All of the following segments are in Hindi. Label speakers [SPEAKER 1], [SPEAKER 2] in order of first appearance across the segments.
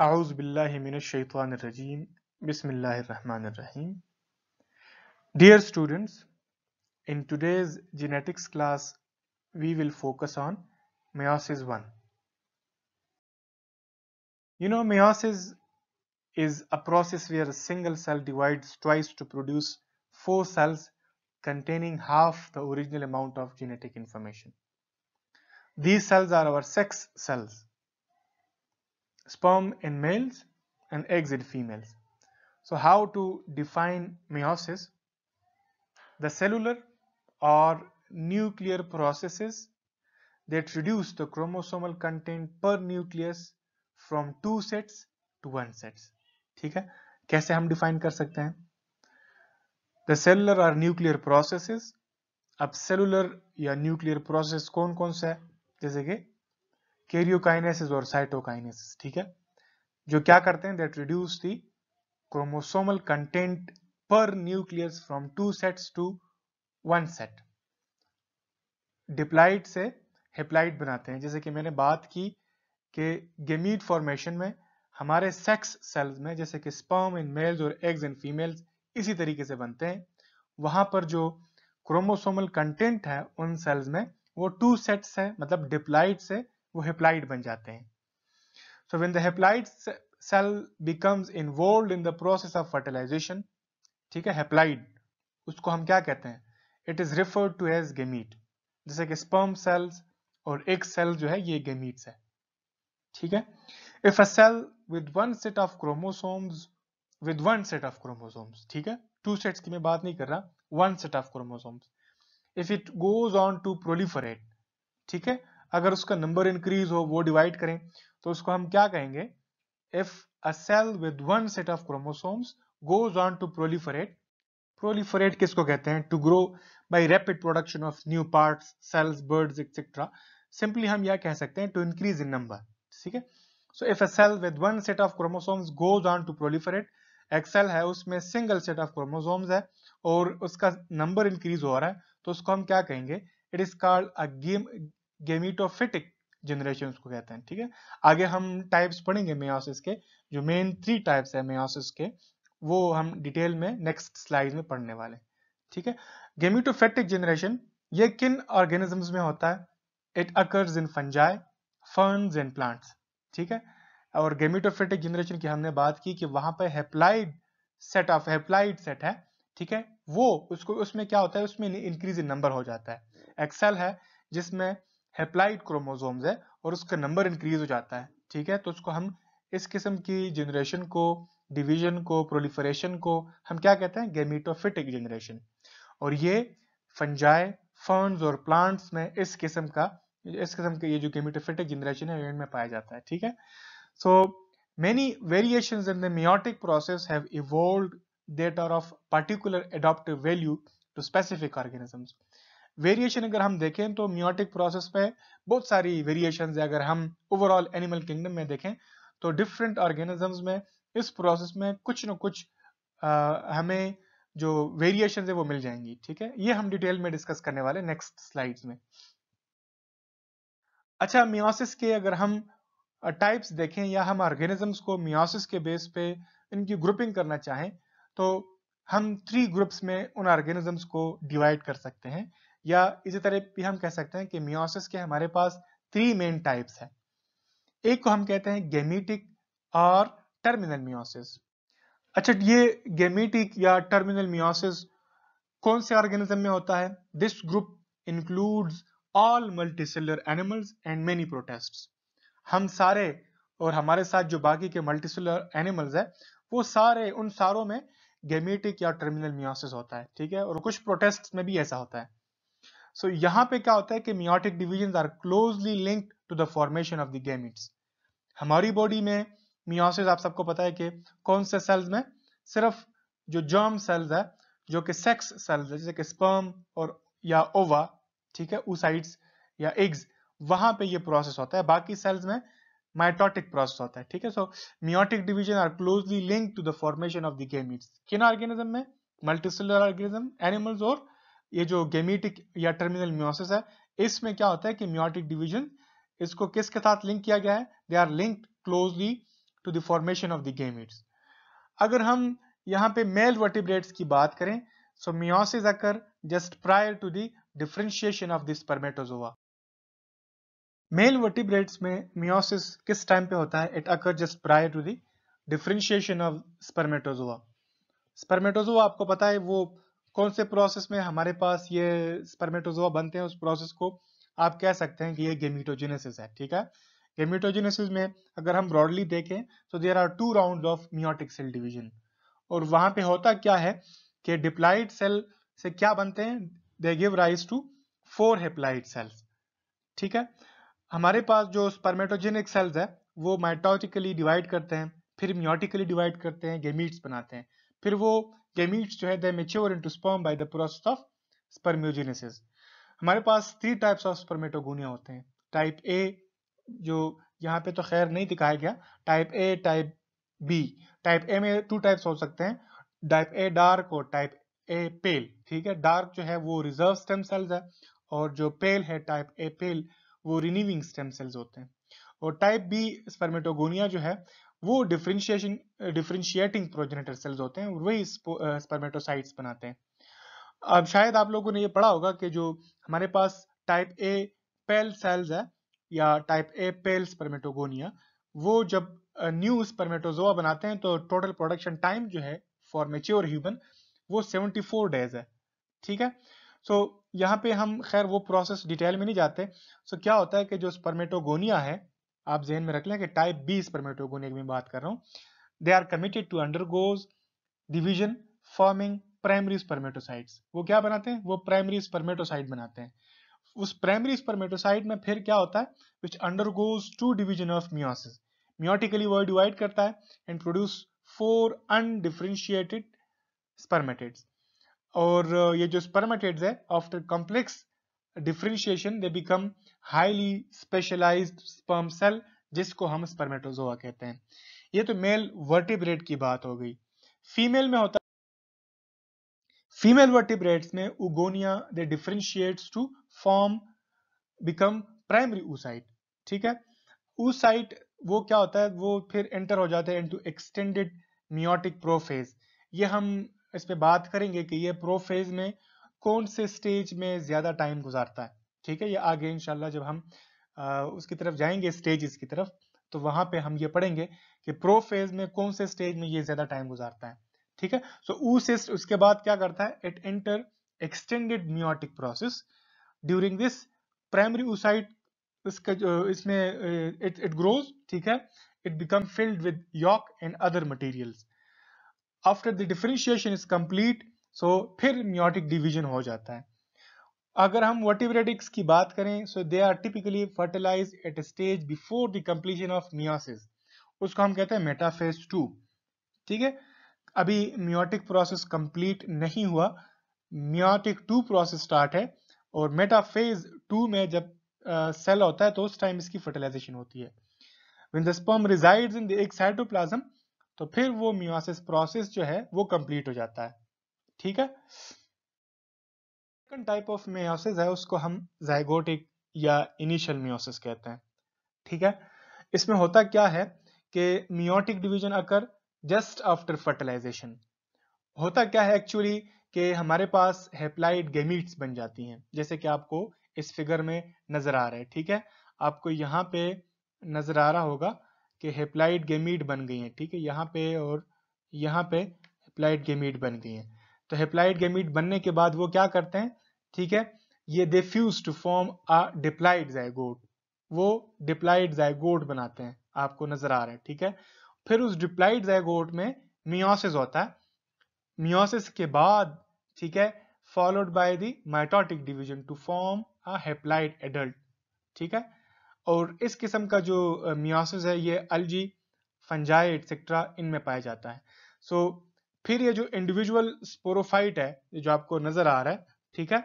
[SPEAKER 1] أعوذ بالله من الشيطان الرجيم بسم الله الرحمن الرحيم Dear students, in today's genetics class we will focus on meiosis 1. You know meiosis is a process where a single cell divides twice to produce four cells containing half the original amount of genetic information. These cells are our sex cells sperm in males and eggs in females. So how to define meiosis? The cellular or nuclear processes that reduce the chromosomal content per nucleus from two sets to one sets. ठीक है कैसे हम define कर सकते The cellular or nuclear processes. अब cellular या nuclear process कौन कौन हैं? जैसे कि कैरियोकाइनेसिस और साइटोकाइनेसिस ठीक है जो क्या करते हैं that reduce the chromosomal content per nucleus from two sets to one set diploid से हेप्लाइड बनाते हैं जैसे कि मैंने बात की कि गेमीट फॉर्मेशन में हमारे सेक्स सेल्स में जैसे कि स्पर्म इन मेल्स और एग्स इन फीमेल्स इसी तरीके से बनते हैं वहां पर जो क्रोमोसोमल कंटेंट है उन सेल्स में वो टू सेट्स है मतलब डिप्लाइड से वो हेप्लाइड बन जाते हैं so when diploid cell becomes involve in the process of fertilisation ठीक है हेप्लाइड उसको हम क्या कहते हैं it is referred to as gamete जैसे कि स्पर्म सेल्स और एक सेल जो है ये गेमीट्स है ठीक है if a cell with one set of chromosomes with one set of chromosomes ठीक है टू सेट्स की मैं बात नहीं कर रहा one set of chromosomes if it goes on to proliferate ठीक है अगर उसका नंबर इंक्रीज हो वो डिवाइड करें तो उसको हम क्या कहेंगे if a cell with one set of chromosomes goes on to proliferate proliferate किसको कहते हैं to grow by rapid production of new part cells birds etcetera simply हम यह कह सकते हैं टू इंक्रीज इन नंबर ठीक है so if a cell with one set of chromosomes goes on to proliferate एक्सेल है उसमें सिंगल सेट ऑफ क्रोमोसोम्स है और उसका नंबर इंक्रीज हो रहा है तो उसको हम क्या कहेंगे it is called a gametophytic generation को कहते हैं ठीक है आगे हम टाइप्स पढ़ेंगे मेयोसिस के जो मेन थ्री टाइप्स है मेयोसिस के वो हम डिटेल में नेक्स्ट स्लाइड में पढ़ने वाले ठीक है गेमिटोफेटिक जनरेशन ये किन ऑर्गेनिजम्स में होता है it occurs in fungi ferns and plants ठीक है और गेमिटोफेटिक जनरेशन की हमने बात की कि वहां पर haploid set of haploid set है ठीक है वो उसको उसमें क्या होता है उसमें इंक्रीज इन नंबर हो जाता है एक्सेल है जिसमें हेप्लाइड क्रोमोजोम्स है और उसका नंबर इंक्रीज हो जाता है ठीक है तो उसको हम इस किस्म की जनरेशन को डिवीजन को प्रोलिफरेशन को हम क्या कहते हैं गेमिटोफिटिक जनरेशन और ये फंजाए फर्न्स और प्लांट्स में इस किस्म का इस किस्म का ये जो गेमिटोफिटिक जनरेशन है इनमें पाया जाता है ठीक है so many variation in the meiotic process have evolve that are of particular adaptive value to specific organisms. Variation अगर हम देखें तो म्योटिक प्रोसेस में बहुत सारी वेरिएशन है अगर हम ओवरऑल एनिमल किंगडम में देखें तो डिफरेंट ऑर्गेनिजम्स में इस प्रोसेस में कुछ न कुछ आ, हमें जो वेरिएशन है वो मिल जाएंगी ठीक है ये हम डिटेल में डिस्कस करने वाले नेक्स्ट स्लाइड में अच्छा मियोसिस के अगर हम टाइप्स देखें या हम ऑर्गेनिजम्स को मियोसिस के बेस पे इनकी ग्रुपिंग करना चाहें तो हम थ्री ग्रुप्स में उन ऑर्गेनिजम्स को डिवाइड कर सकते हैं या इसी तरह भी हम कह सकते हैं कि मियोसिस के हमारे पास थ्री मेन टाइप्स हैं एक को हम कहते हैं गेमीटिक और टर्मिनल मियोसिस अच्छा ये गेमीटिक या टर्मिनल मियोसिस कौन से ऑर्गेनिज्म में होता है this group includes all multicellular animals and many protists हम सारे और हमारे साथ जो बाकी के मल्टीसेलर एनिमल्स है वो सारे उन सारों में गेमेटिक या टर्मिनल मियोसिस होता है ठीक है और कुछ प्रोटेस्ट में भी ऐसा होता है सो so, यहाँ पे क्या होता है कि meiotic division are closely link to the formation of the gametes हमारी बॉडी में मियोसिस आप सबको पता है कि कौन से सेल्स में सिर्फ जो जर्म सेल्स है जो कि सेक्स सेल्स है जैसे कि स्पर्म और या ओवा ठीक है ओसाइड्स या एग्स वहां पे ये प्रोसेस होता है बाकी सेल्स में माइटोटिक प्रोसेस होता है ठीक है so meiotic division are closely link to the formation of the gametes किन ऑर्गेनिज्म में मल्टीसेलर ऑर्गेनिज्म एनिमल्स और ये जो गेमीटिक या टर्मिनल म्योसिस है इसमें क्या होता है कि म्योटिक डिवीजन इसको किसके साथ लिंक किया गया है they are link closely to the formation of the gametes अगर हम यहाँ पे मेल वर्टिब्रेट्स की बात करें so meiosis occur just prior to the differentiation of this spermatozoa male vertebrates में मियोसिस किस टाइम पे होता है it occur just prior to the differentiation of spermatozoa spermatozoa आपको पता है वो कौन से प्रोसेस में हमारे पास ये स्पर्मेटोजोआ बनते हैं उस प्रोसेस को आप कह सकते हैं कि ये गेमिटोजेनेसिस है ठीक है गेमिटोजेनेसिस में अगर हम ब्रॉडली देखें तो there are two round of meiotic cell division और वहां पे होता क्या है कि डिप्लाइड सेल से क्या बनते हैं they give rise to four haploid cells ठीक है हमारे पास जो स्पर्मेटोजेनिक सेल्स है वो माइटोटिकली डिवाइड करते हैं फिर म्योटिकली डिवाइड करते हैं गेमीट्स बनाते हैं फिर वो गेमीट्स जो है they mature into sperm by the process of spermiogenesis हमारे पास थ्री टाइप्स ऑफ स्पर्मेटोगोनिया होते हैं टाइप ए जो यहाँ पे तो खैर नहीं दिखाया गया type A type B type A में टू टाइप्स हो सकते हैं टाइप ए डार्क और टाइप ए पेल ठीक है डार्क जो है वो रिजर्व स्टेम सेल्स है और जो पेल है टाइप ए पेल वो रिनीविंग स्टेम सेल्स होते हैं और टाइप बी स्पर्मेटोगोनिया जो है वो डिफ्रेंशिएशन डिफ्रेंशिएटिंग प्रोजेनेटर सेल्स होते हैं वही स्पर्मेटोसाइट्स बनाते हैं अब शायद आप लोगों ने ये पढ़ा होगा कि जो हमारे पास टाइप ए पेल सेल्स है या टाइप ए पेल स्पर्मेटोगोनिया वो जब न्यू स्पर्मेटोजोआ बनाते हैं तो टोटल प्रोडक्शन टाइम जो है फॉर मेच्योर ह्यूमन वो 74 डेज है ठीक है सो so, यहाँ पे हम खैर वो प्रोसेस डिटेल में नहीं जाते सो so, क्या होता है कि जो स्पर्मेटोगोनिया है आप जहन में रख लें कि टाइप बी स्पर्मेटोगोनिया की बात कर रहा हूँ they are committed to undergoes division forming primary spermatocytes वो क्या बनाते हैं वो प्राइमरी स्पर्मेटोसाइट बनाते हैं उस प्राइमरी स्पर्मेटोसाइट में फिर क्या होता है which undergoes two division of meiosis meiotically वो डिवाइड करता है and produce four undifferentiated spermatids और ये जो स्पर्मेटेड्स है after complex differentiation they become highly specialize sperm cell जिसको हम स्पर्मेटोजोआ कहते हैं ये तो मेल वर्टिब्रेट की बात हो गई फीमेल में होता फीमेल वर्टिब्रेट्स में oogonia they differentiates to form become primary oocyte ठीक है ऊसाइट वो क्या होता है वो फिर एंटर हो जाता है इनटू एक्सटेंडेड मियोटिक प्रोफेज ये हम इस पे बात करेंगे कि ये प्रोफेज में कौन से स्टेज में ज्यादा टाइम गुजारता है ठीक है ये आगे इनशाला जब हम आ, उसकी तरफ जाएंगे स्टेज की तरफ तो वहां पे हम ये पढ़ेंगे कि प्रो फेज में कौन से स्टेज में ये ज्यादा टाइम गुजारता है ठीक है सो ऊसिस उसके बाद क्या करता है it enter extended meiotic process during this primary oocyte इसका जो इसमें इट इट ग्रोज ठीक है it become filled with yolk and other materials after the differentiation is complete so फिर म्योटिक डिवीजन हो जाता है अगर हम वर्टिब्रेटिक्स की बात करें so they are typically fertilize at stage before the completion of meiosis उसको हम कहते हैं मेटाफेज टू ठीक है अभी मियोटिक प्रोसेस कंप्लीट नहीं हुआ मियोटिक टू प्रोसेस स्टार्ट है और मेटाफेज टू में जब सेल uh, होता है तो उस टाइम इसकी फर्टिलाइजेशन होती है when the sperm resides in the एक्साइटोप्लाज्म तो फिर वो मियोसिस प्रोसेस जो है वो कंप्लीट हो जाता है ठीक है सेकंड टाइप ऑफ मेयोसिस है उसको हम जैगोटिक या इनिशियल मियोसिस कहते हैं ठीक है इसमें होता क्या है कि meiotic division occur just after fertilization होता क्या है एक्चुअली कि हमारे पास हेप्लाइड गेमीट्स बन जाती हैं जैसे कि आपको इस फिगर में नजर आ रहा है ठीक है आपको यहाँ पे नजर आ रहा होगा कि हेप्लाइड गेमीट बन गई हैं ठीक है यहाँ पे और यहाँ पे हेप्लाइड गेमीट बन गई हैं तो हेप्लाइड गेमीट बनने के बाद वो क्या करते हैं ठीक है ये they fuse to form a diploid zygote वो डिप्लाइड जायगोट बनाते हैं आपको नजर आ रहा है ठीक है फिर उस डिप्लाइड जायगोट में मियोसिस होता है मियोसिस के बाद ठीक है followed by the mitotic division to form a haploid adult ठीक है और इस किस्म का जो मियोसिस है ये अलजी फंजाई एक्सेट्रा इनमें पाया जाता है सो so, फिर ये जो इंडिविजुअल स्पोरोफाइट है जो आपको नजर आ रहा है ठीक है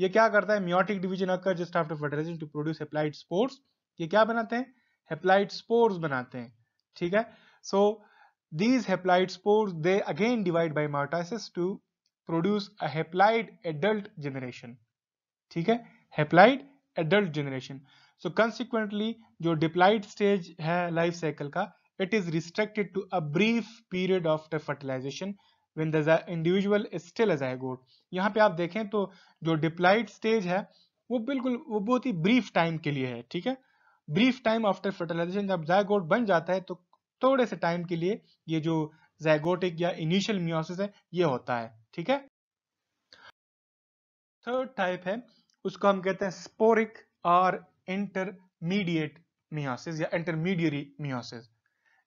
[SPEAKER 1] ये क्या करता है meiotic division occur just after fertilization to produce haploid spores ये क्या बनाते हैं हेप्लाइड स्पोर्स बनाते हैं ठीक है so these haploid spores they again divide by mitosis to produce a haploid adult generation ठीक है haploid adult generation so consequently जो डिप्लाइड स्टेज है लाइफ साइकिल का it is restricted to a brief period after fertilization when the individual is still a zygote यहाँ पे आप देखें तो जो डिप्लाइड स्टेज है वो बिल्कुल वो बहुत ही ब्रीफ टाइम के लिए है ठीक है ब्रीफ टाइम आफ्टर फर्टिलाइजेशन जब जायगोट बन जाता है तो थोड़े से टाइम के लिए ये जो जैगोटिक या इनिशियल मियोसिस है ये होता है ठीक है थर्ड टाइप है उसको हम कहते हैं स्पोरिक और इंटरमीडिएट मियोसिस या इंटरमीडियरी मियोसिस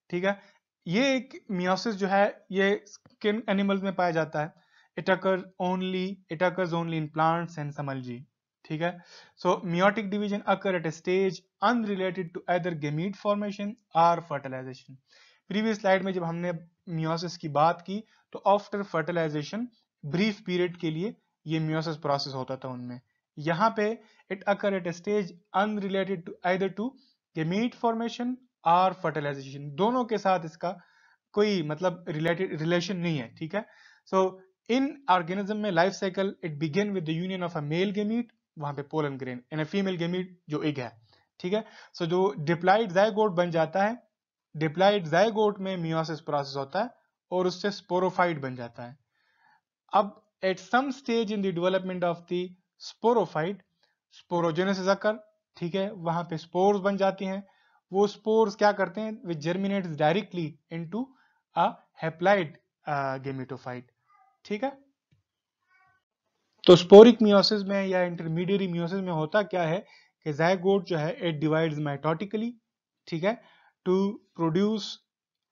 [SPEAKER 1] ठीक है ये एक मियोसिस जो है ये स्किन एनिमल्स में पाया जाता है it occur only it occurs only in plants and some algae ठीक है so meiotic division occur at a stage unrelated to either gamete formation or fertilization previous slide में जब हमने मियोसिस की बात की तो आफ्टर फर्टिलाइजेशन ब्रीफ पीरियड के लिए ये मियोसिस प्रोसेस होता था उनमें यहाँ पे it occur at a stage unrelated to either to gamete formation और फर्टिलाइजेशन दोनों के साथ इसका कोई मतलब रिलेटेड रिलेशन नहीं है ठीक है सो इन ऑर्गेनिज्म में life cycle it begin with the union of a male gamete वहां पे pollen grain in and female gamete जो एग है ठीक है सो so, जो डिप्लाइड जायगोट बन जाता है डिप्लाइड जायगोट में मियोसिस प्रोसेस होता है और उससे स्पोरोफाइट बन जाता है अब at some stage in the development of the sporophyte sporogenesis occur ठीक है वहां पे स्पोर्स बन जाती हैं वो स्पोर्स क्या करते हैं which germinate directly into haploid gametophyte ठीक है तो स्पोरिक म्यूसिस में या इंटरमीडिएट म्यूसिस में होता क्या है कि जायगोट जो है इट डिवाइड्स माइटोटिकली ठीक है to produce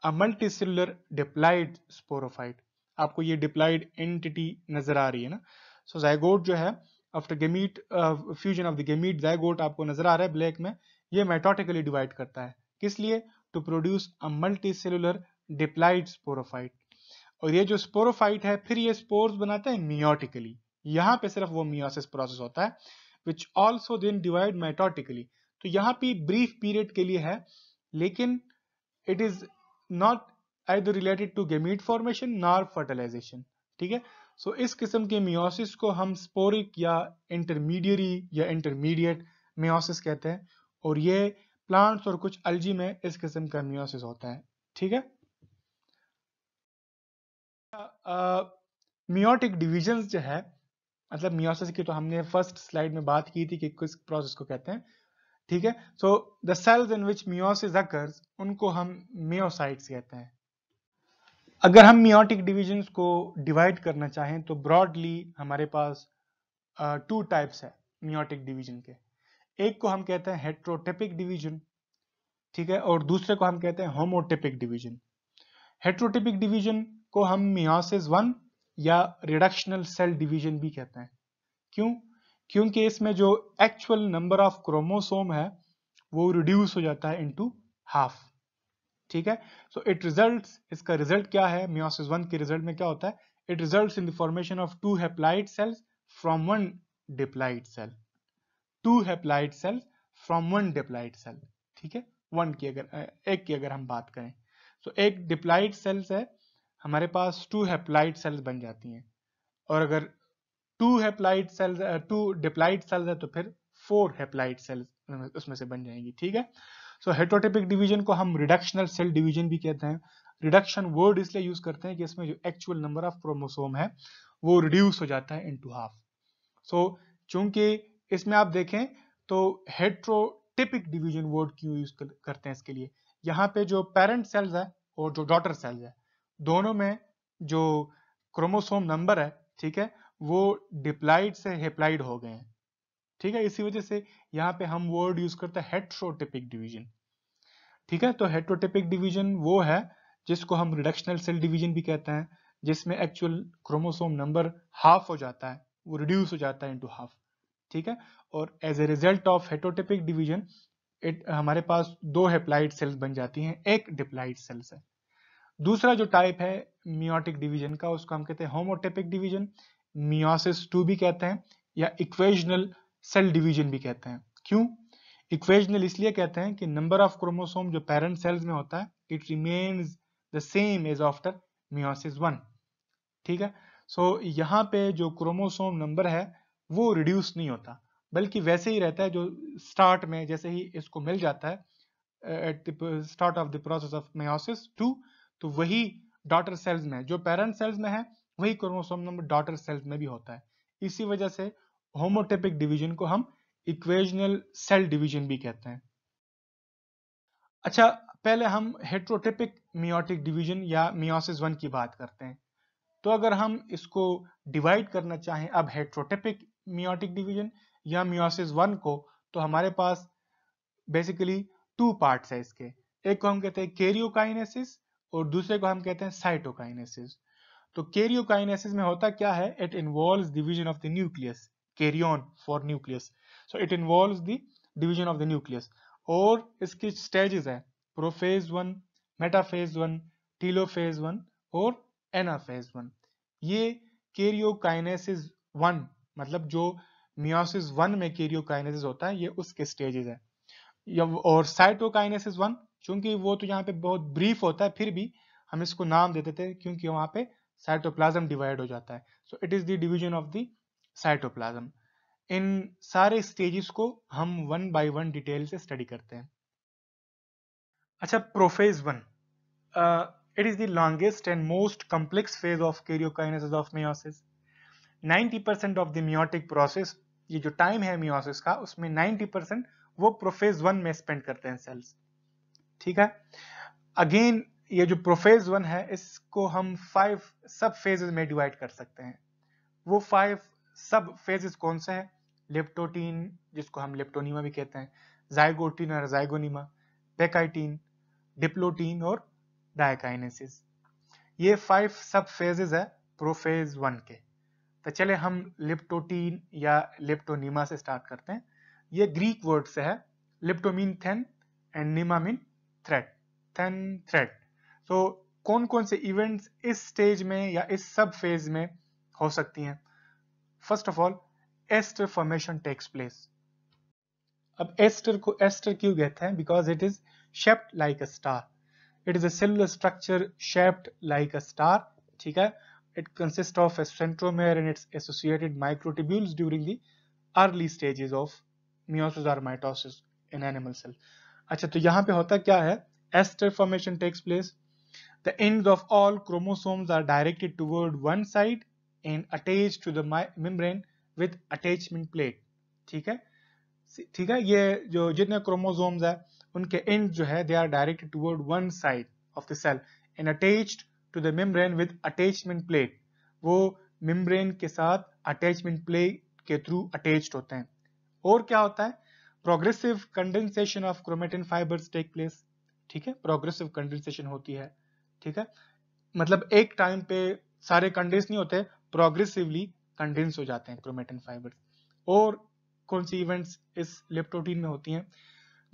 [SPEAKER 1] a multicellular diploid sporophyte आपको ये डिप्लाइड एंटिटी नजर आ रही है ना सो so, जायगोट जो है after gamete fusion of the gamete zygote आपको नजर आ रहा है ब्लैक में ये मेटोटिकली डिवाइड करता है किस लिए to produce a multicellular diploid sporophyte और ये जो स्पोरोफाइट है फिर ये स्पोर्स बनाते हैं मियोटिकली यहाँ पे सिर्फ वो मियोसिस प्रोसेस होता है which also then divide mitotically तो यहाँ पे ब्रीफ पीरियड के लिए है लेकिन इट इज नॉट आई related to gamete formation nor fertilization ठीक है सो so, इस किस्म के मियोसिस को हम स्पोरिक या इंटरमीडियरी या इंटरमीडिएट मियोसिस कहते हैं और ये प्लांट्स और कुछ अलजी में इस किस्म का म्यूसिस होता है ठीक है मियोटिक डिविजन जो है मतलब मियोसिस की तो हमने फर्स्ट स्लाइड में बात की थी कि किस प्रोसेस को कहते हैं ठीक है so the cells in which meiosis occurs उनको हम मियोसाइट्स कहते हैं अगर हम मियोटिक डिविजन को डिवाइड करना चाहें तो ब्रॉडली हमारे पास टू टाइप्स है मियोटिक डिविजन के एक को हम कहते हैं हेट्रोटेपिक डिवीजन ठीक है और दूसरे को हम कहते हैं होमोटेपिक डिवीजन हेट्रोटेपिक डिवीजन को हम मियोसिस वन या रिडक्शनल सेल डिवीजन भी कहते हैं क्यों क्योंकि इसमें जो एक्चुअल नंबर ऑफ क्रोमोसोम है वो रिड्यूस हो जाता है इनटू हाफ ठीक है सो इट रिजल्ट इसका रिजल्ट क्या है मियोसिस वन के रिजल्ट में क्या होता है it result in the formation of two haploid cells from one diploid cell to haploid cell from one diploid cell ठीक है वन की अगर एक की अगर हम बात करें तो एक डिप्लाइड सेल्स है हमारे पास टू हेप्लाइड सेल्स बन जाती हैं और अगर two haploid cells two diploid cells है तो फिर फोर हेप्लाइड सेल्स उसमें से बन जाएंगी ठीक है सो हेटरोटिपिक डिवीजन को हम रिडक्शनल सेल डिवीजन भी कहते हैं रिडक्शन वर्ड इसलिए यूज करते हैं कि इसमें जो एक्चुअल नंबर ऑफ क्रोमोसोम है वो रिड्यूस हो जाता है इनटू हाफ सो चूंकि इसमें आप देखें तो हेट्रोटिपिक डिवीजन वर्ड क्यों यूज करते हैं इसके लिए यहाँ पे जो पेरेंट सेल्स है और जो डॉटर सेल्स है दोनों में जो क्रोमोसोम नंबर है ठीक है वो डिप्लाइड से हेप्लाइड हो गए हैं ठीक है इसी वजह से यहाँ पे हम वर्ड यूज करते हैं हेट्रोटिपिक डिवीजन ठीक है तो हेट्रोटिपिक डिवीजन वो है जिसको हम रिडक्शनल सेल डिवीजन भी कहते हैं जिसमें एक्चुअल क्रोमोसोम नंबर हाफ हो जाता है वो रिड्यूस हो जाता है इंटू हाफ ठीक है और as a result of heterotypic division it हमारे पास दो हेप्लाइड सेल्स बन जाती हैं एक डिप्लाइड सेल्स है दूसरा जो टाइप है मियोटिक डिवीजन का उसको हम कहते हैं होमोटेपिक डिवीजन मियोसिस टू भी कहते हैं या इक्वेजनल सेल डिवीजन भी कहते हैं क्यों इक्वेजनल इसलिए कहते हैं कि नंबर ऑफ क्रोमोसोम जो पेरेंट सेल्स में होता है it remains the same as after meiosis one ठीक है सो so, यहाँ पे जो क्रोमोसोम नंबर है वो रिड्यूस नहीं होता बल्कि वैसे ही रहता है जो स्टार्ट में जैसे ही इसको मिल जाता है at the start of the process of meiosis two तो वही डॉटर सेल्स में जो पेरेंट सेल्स में है वही क्रोमोसोम नंबर डॉटर सेल्स में भी होता है इसी वजह से होमोटेपिक डिवीजन को हम इक्वेजनल सेल डिवीजन भी कहते हैं अच्छा पहले हम हेट्रोटेपिक मियोटिक डिवीजन या मियोसिस वन की बात करते हैं तो अगर हम इसको डिवाइड करना चाहें अब हेट्रोटेपिक मियोटिक डिवीजन या मियोसिस वन को तो हमारे पास बेसिकली टू पार्ट्स है इसके एक को हम कहते हैं कैरियोकाइनेसिस और दूसरे को हम कहते हैं साइटोकाइनेसिस तो कैरियोकाइनेसिस में होता क्या है it involves division of the nucleus karyon for nucleus so it involves the division of the nucleus और इसकी स्टेजेस हैं prophase one metaphase one telophase one और एनाफेज वन ये कैरियोकाइनेसिस वन मतलब जो मियोसिस वन में कैरियोकाइनेसिस होता है ये उसके स्टेजेस है और साइटोकाइनेसिस वन चूंकि वो तो यहाँ पे बहुत ब्रीफ होता है फिर भी हम इसको नाम देते थे क्योंकि वहां पे साइटोप्लाज्म डिवाइड हो जाता है so it is the division of the cytoplasm इन सारे स्टेजेस को हम वन बाय वन डिटेल से स्टडी करते हैं अच्छा prophase one it is the longest and most complex phase of karyokinesis of meiosis 90% of the meiotic process ये जो टाइम है मियोसिस का उसमें 90% वो प्रोफेज वन में स्पेंड करते हैं सेल्स ठीक है अगेन ये जो प्रोफेज वन है इसको हम फाइव सब फेजेस में डिवाइड कर सकते हैं वो फाइव सब फेजेस कौन से हैं लिप्टोटीन जिसको हम लिप्टोनिमा भी कहते हैं जाइगोटीन और जाइगोनिमा पेकाइटीन डिप्लोटीन और डायकाइनेसिस ये फाइव सब फेजेस है प्रोफेज वन के तो चले हम लिप्टोटीन या लिप्टोनीमा से स्टार्ट करते हैं ये ग्रीक वर्ड से है lepto mean thin and nema mean thread thin thread तो कौन कौन से इवेंट्स इस स्टेज में या इस सब फेज में हो सकती हैं first of all aster formation takes place अब एस्टर को एस्टर क्यों कहते हैं because it is shaped like a star it is a cellular structure shaped like a star ठीक है It consists of a centromere and its associated microtubules during the early stages of meiosis or mitosis in animal cell. अच्छा तो यहाँ पे होता क्या है ester formation takes place. The ends of all chromosomes are directed toward one side and attached to the membrane with attachment plate. theek hai ठीक है ये जो जितने क्रोमोसोम्स है उनके एंड जो है they are directed toward one side of the cell and attached to the membrane with attachment plate वो मेम्ब्रेन के साथ अटैचमेंट प्लेट के थ्रू अटैच्ड होते हैं और क्या होता है progressive condensation of chromatin fibres take place ठीक है प्रोग्रेसिव कंडेंसेशन होती है ठीक है मतलब एक टाइम पे सारे कंडेंस नहीं होते प्रोग्रेसिवली कंडेंस हो जाते हैं क्रोमेटिन फाइबर्स और कौन सी इवेंट्स इस लेप्टोटीन में होती हैं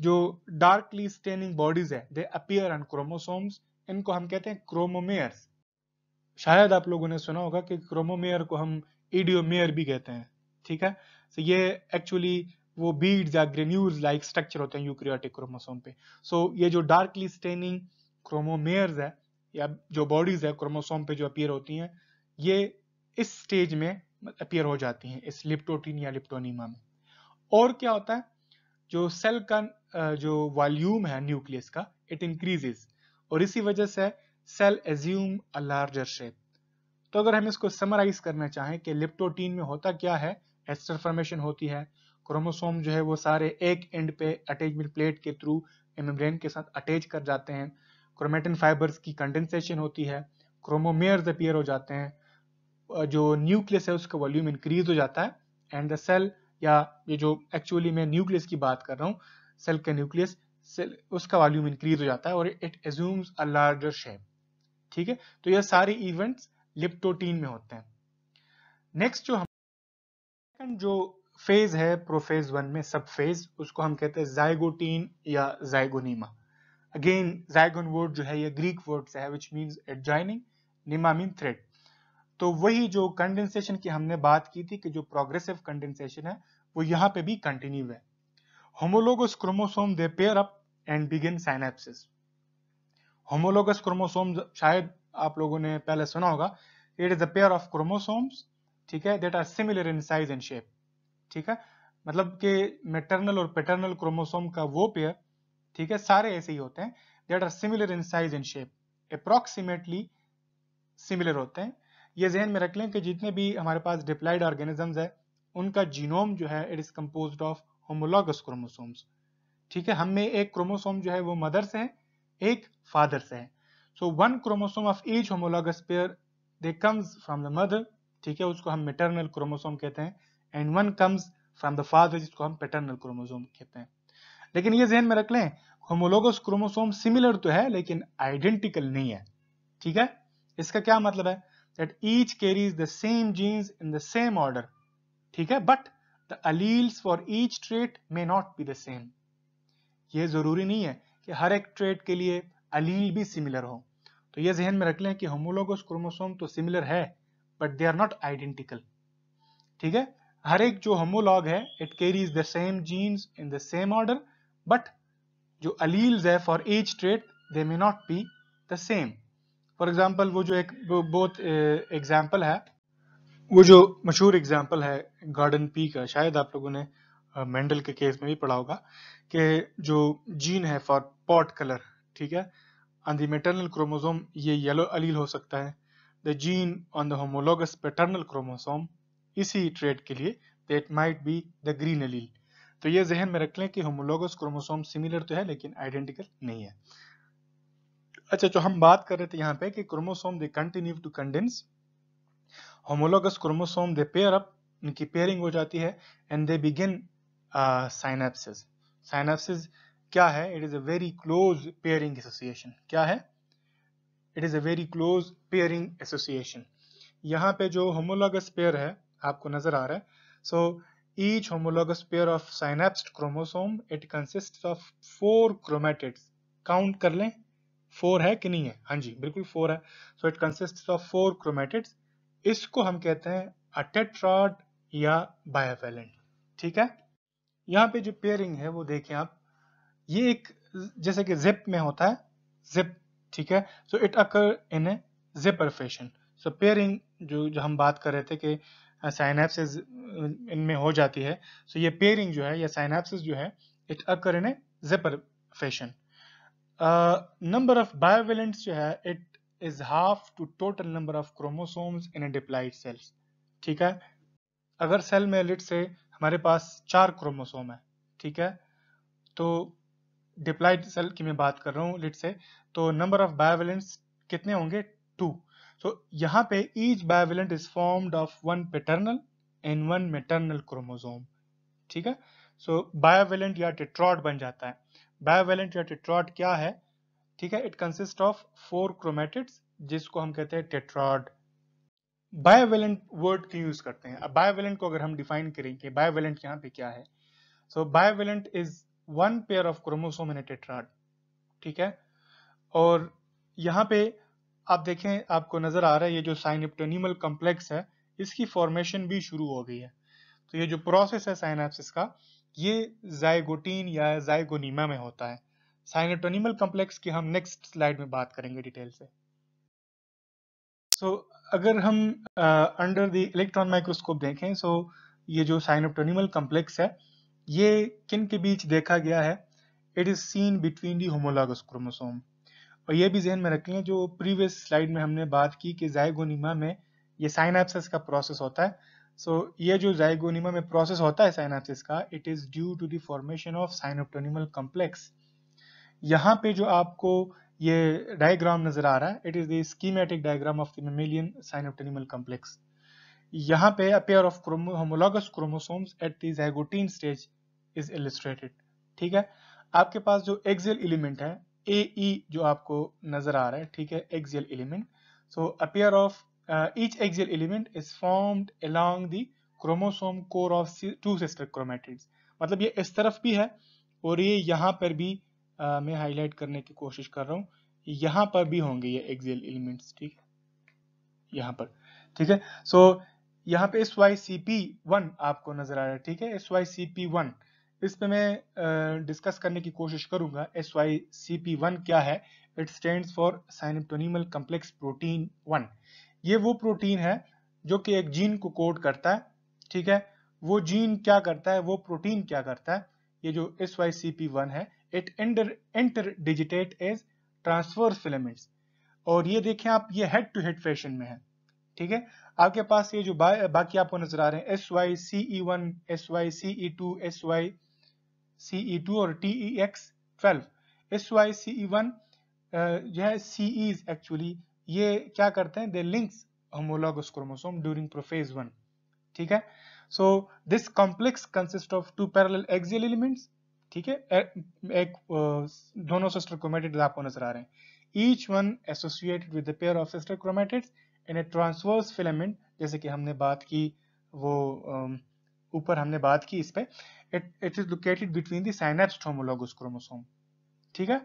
[SPEAKER 1] जो डार्कली स्टेनिंग बॉडीज है दे अपियर ऑन क्रोमोसोम्स इनको हम कहते हैं क्रोमोमेयर शायद आप लोगों ने सुना होगा कि क्रोमोमेयर को हम इडियोमेयर भी कहते हैं ठीक है तो so ये एक्चुअली वो बीड्स या ग्रेन्यूल्स लाइक स्ट्रक्चर होते हैं यूक्रियाटिक क्रोमोसोम पे सो so ये जो डार्कली स्टेनिंग क्रोमोमेयर्स है या जो बॉडीज है क्रोमोसोम पे जो अपियर होती हैं ये इस स्टेज में अपियर हो जाती हैं इस लिप्टोटीन या लिप्टोनीमा में और क्या होता है जो सेल का जो वॉल्यूम है न्यूक्लियस का इट इंक्रीजेस और इसी वजह से cell assume a larger shape तो अगर हम इसको समराइज करना चाहें कि लिप्टोटीन में होता क्या है एस्टर फॉर्मेशन होती है क्रोमोसोम जो है वो सारे एक एंड पे अटैचमेंट प्लेट के थ्रू मेम्ब्रेन के साथ अटैच कर जाते हैं क्रोमेटिन फाइबर्स की कंडेंसेशन होती है क्रोमोमेयर्स अपीयर हो जाते हैं जो न्यूक्लियस है उसका वॉल्यूम इंक्रीज हो जाता है एंड द सेल या ये जो एक्चुअली मैं न्यूक्लियस की बात कर रहा हूँ सेल का न्यूक्लियस उसका वॉल्यूम इंक्रीज हो जाता है और it assumes a larger shape ठीक है तो यह सारे इवेंट्स लिप्टोटीन में होते हैं नेक्स्ट जो हम सेकंड जो फेज है प्रोफेज वन में सब फेज उसको हम कहते हैं जाइगोटीन या जाइगोनीमा अगेन जाइगोन वर्ड जो है यह ग्रीक वर्ड से है which means adjoining nema mean thread तो वही जो कंडेंसेशन की हमने बात की थी कि जो प्रोग्रेसिव कंडेंसेशन है वो यहाँ पे भी कंटिन्यू है homologous chromosome they pair up and begin synapsis homologous chromosome शायद आप लोगों ने पहले सुना होगा it is a pair of chromosomes ठीक है that are similar in size and shape ठीक है मतलब कि मेटर्नल और पेटर्नल क्रोमोसोम का वो पेयर ठीक है सारे ऐसे ही होते हैं that are similar in size and shape approximately similar होते हैं ये जहन में रख लें कि जितने भी हमारे पास डिप्लाइड ऑर्गेनिजम्स है उनका जीनोम जो है it is compose of homologous chromosomes ठीक है हम में एक क्रोमोसोम जो है वो मदर से है एक फादर से है so one chromosome of each homologous pair they comes from the mother ठीक है उसको हम मेटरनल क्रोमोसोम कहते हैं and one comes from the father जिसको हम पेटर्नल क्रोमोसोम कहते हैं लेकिन ये जहन में रख लें होमोलोगस क्रोमोसोम सिमिलर तो है लेकिन आइडेंटिकल नहीं है ठीक है इसका क्या मतलब है that each carries the same genes in the same order ठीक है but the alleles for each trait may not be the same यह ज़रूरी नहीं है कि हर एक ट्रेड के लिए अलील भी सिमिलर हो तो यह जहन में रख लें कि होमोलोगस क्रोमोसोम तो सिमिलर है but they are not identical ठीक है हर एक जो होमोलॉग है it carries the same genes in the same order but जो अलील्स है for each trait they may not be the same for example वो जो एक बहुत एग्जाम्पल है वो जो मशहूर एग्जाम्पल है गार्डन पी का शायद आप लोगों ने मेंडल के केस में भी पढ़ा होगा के जो जीन है फॉर पॉट कलर ठीक है ऑन द मेटर्नल क्रोमोसोम ये येलो अलील हो सकता है the gene on the homologous paternal chromosome इसी ट्रेड के लिए that might be the green allele तो ये जहन में रख लें कि होमोलोगस क्रोमोसोम सिमिलर तो है लेकिन आइडेंटिकल नहीं है अच्छा जो हम बात कर रहे थे यहाँ पे कि chromosome they continue to condense homologous chromosome they pair up इनकी पेयरिंग हो जाती है and they begin synapsis synapsis क्या है it is a very close pairing association क्या है it is a very close pairing association यहाँ पे जो होमोलॉगस पेयर है आपको नजर आ रहा है so each homologous pair of synapse chromosome it consist of four chromatids count कर लें फोर है कि नहीं है हाँ जी बिल्कुल फोर है so it consist of four chromatids इसको हम कहते हैं अटेट्रॉड या बायोवेलेंट ठीक है यहाँ पे जो पेयरिंग है वो देखें आप ये एक जैसे कि जिप में होता है जिप ठीक है so it occur in a zipper fashion so pairing जो जो हम बात कर रहे थे कि साइनेप्सिस इनमें हो जाती है सो so ये पेयरिंग जो है या साइनेप्सिस जो है it occur in a zipper fashion number of bivalent जो है it is half to total number of chromosomes in a diploid cells ठीक है अगर सेल में लिट से हमारे पास चार क्रोमोसोम है ठीक है तो डिप्लाइड सेल की मैं बात कर रहा हूँ लिट से तो नंबर ऑफ बायोवेलेंट्स कितने होंगे टू तो यहाँ पे each bivalent is formed of one paternal and one maternal chromosome ठीक है सो बायोवेलेंट या टेट्रॉड बन जाता है बायोवेलेंट या टेट्रॉड क्या है ठीक है it consist of four chromatids जिसको हम कहते हैं टेट्रॉड बायोवेलेंट वर्ड क्यों यूज करते हैं अब बायोवेलेंट को अगर हम डिफाइन करें कि बायोवेलेंट यहाँ पे क्या है so bivalent is one pair of chromosome in tetrad ठीक है और यहाँ पे आप देखें आपको नजर आ रहा है ये जो साइनिप्टोनिमल कॉम्प्लेक्स है इसकी फॉर्मेशन भी शुरू हो गई है तो ये जो प्रोसेस है साइनाप्सिस का ये जायगोटीन या जायगोनीमा में होता है साइनेटोनिमल कॉम्प्लेक्स की हम नेक्स्ट स्लाइड में बात करेंगे डिटेल से सो अगर हम अंडर द इलेक्ट्रॉन माइक्रोस्कोप देखें सो ये जो साइनोप्टोनिमल कॉम्प्लेक्स है ये किन के बीच देखा गया है it is seen between the homologous chromosome और ये भी जहन में रख लें जो प्रीवियस स्लाइड में हमने बात की कि जायगोनिमा में ये साइनाप्सिस का प्रोसेस होता है सो so, ये जो जायगोनिमा में प्रोसेस होता है साइनाप्सिस का it is due to the formation of synaptonemal complex यहाँ पे जो आपको ये डायग्राम नजर आ रहा है it is the schematic diagram of the mammalian synaptonemal complex यहाँ पे a of homologous chromosomes at the zygotene stage is illustrated ठीक है आपके पास जो एक्सियल एलिमेंट है ए ई e जो आपको नजर आ रहा है ठीक है axial element so a of each axial element is formed along the chromosome core of two sister chromatids मतलब ये इस तरफ भी है और ये यहाँ पर भी मैं हाईलाइट करने की कोशिश कर रहा हूँ यहाँ पर भी होंगे ये एक्सियल एलिमेंट्स ठीक है यहाँ पर ठीक है सो so, यहाँ पे S Y C P one आपको नजर आ रहा है ठीक है S Y C P one इस पे मैं डिस्कस uh, करने की कोशिश करूंगा S Y C P one क्या है it stand for synaptonemal complex protein one ये वो प्रोटीन है जो कि एक जीन को कोड करता है ठीक है वो जीन क्या करता है वो प्रोटीन क्या करता है ये जो S Y C P one है it interdigitate as transverse filaments और ये देखें आप ये हेड टू हेड फैशन में है ठीक है आपके पास ये जो बा, बाकी आपको नजर आ रहे हैं S Y C E one S Y C E two S Y C E two और T E X twelve S Y C E one जो है सी ईज एक्चुअली ये क्या करते हैं they links homologous chromosome during prophase one ठीक है so this complex consist of two parallel axial elements ठीक है एक दोनों सिस्टर क्रोमेटिड आपको नजर आ रहे हैं each one associated with the pair of sister chromatids in a transverse filament जैसे कि हमने बात की वो ऊपर हमने बात की इस पे it is located between the synapse homologous chromosome ठीक है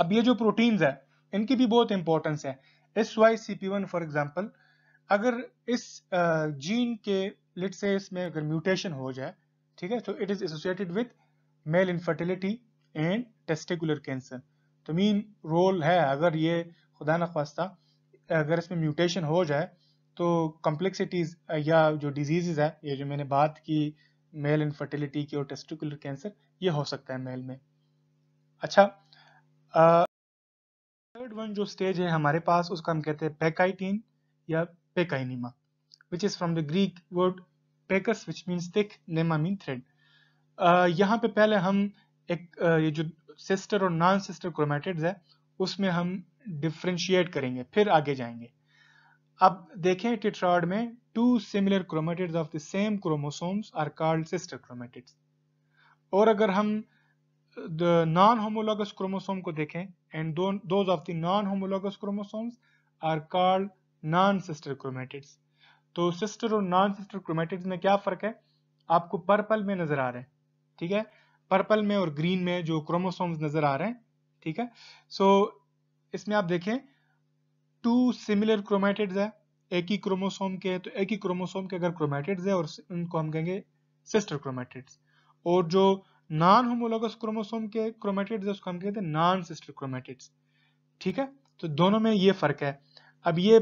[SPEAKER 1] अब ये जो प्रोटीन्स है इनकी भी बहुत इंपॉर्टेंस है S Y C P one for example अगर इस जीन के लेट से इसमें अगर म्यूटेशन हो जाए ठीक है so it is associated with male infertility and testicular cancer तो मेन रोल है अगर ये खुदा न अगर इसमें म्यूटेशन हो जाए तो कॉम्प्लेक्सिटीज या जो डिजीज़ है ये जो मैंने बात की मेल इनफर्टिलिटी की और टेस्टिकुलर कैंसर ये हो सकता है मेल में अच्छा थर्ड वन जो स्टेज है हमारे पास उसका हम कहते हैं पेकाइटीन या pachynema which is from the Greek word pachus which means thick nema mean thread यहाँ पे पहले हम एक uh, ये जो सिस्टर और नॉन सिस्टर क्रोमेटिड्स है उसमें हम डिफ्रेंशिएट करेंगे फिर आगे जाएंगे अब देखें टिट्रॉड में two similar chromatids of the same chromosomes are called sister chromatids और अगर हम द नॉन होमोलोगस क्रोमोसोम को देखें and those of the non-homologous chromosomes are called non-sister chromatids. तो सिस्टर और नॉन सिस्टर क्रोमेटिड्स में क्या फर्क है आपको पर्पल में नजर आ रहे हैं ठीक है पर्पल में और ग्रीन में जो क्रोमोसोम्स नजर आ रहे हैं ठीक है सो so, इसमें आप देखें टू सिमिलर क्रोमेटिड्स है एक ही क्रोमोसोम के तो एक ही क्रोमोसोम के अगर क्रोमेटिड्स है और उनको हम कहेंगे सिस्टर क्रोमेटिड्स और जो नॉन होमोलोगस क्रोमोसोम के क्रोमेटिड्स है उसको हम कहते हैं नॉन सिस्टर क्रोमेटिड्स ठीक है तो दोनों में ये फर्क है अब ये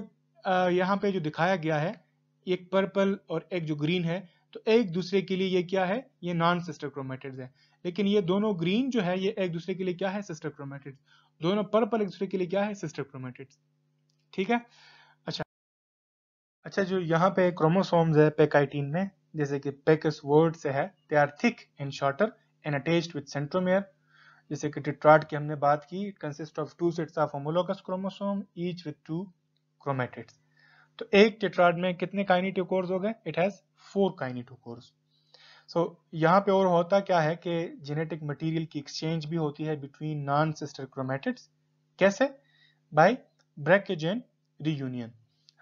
[SPEAKER 1] यहाँ पे जो दिखाया गया है एक पर्पल और एक जो ग्रीन है तो एक दूसरे के लिए ये क्या है ये नॉन सिस्टर क्रोमेटेड है लेकिन ये दोनों ग्रीन जो है ये एक दूसरे के लिए क्या है सिस्टर क्रोमेटेड दोनों पर्पल एक दूसरे के लिए क्या है सिस्टर क्रोमेटेड ठीक है अच्छा अच्छा जो यहाँ पे क्रोमोसोम्स है पेकाइटीन में जैसे कि पेकस वर्ड से है they are thick and shorter and attached with centromere जैसे कि टिट्राट की हमने बात की it consist of two sets of homologous chromosome each with two chromatids तो एक टेट्राड में कितने काइनेटिव कोर्स हो गए it has four kinetochores so यहाँ पे और होता क्या है कि जेनेटिक मटेरियल की एक्सचेंज भी होती है बिटवीन नॉन सिस्टर क्रोमेटिड्स कैसे बाय ब्रैकेजेन रीयूनियन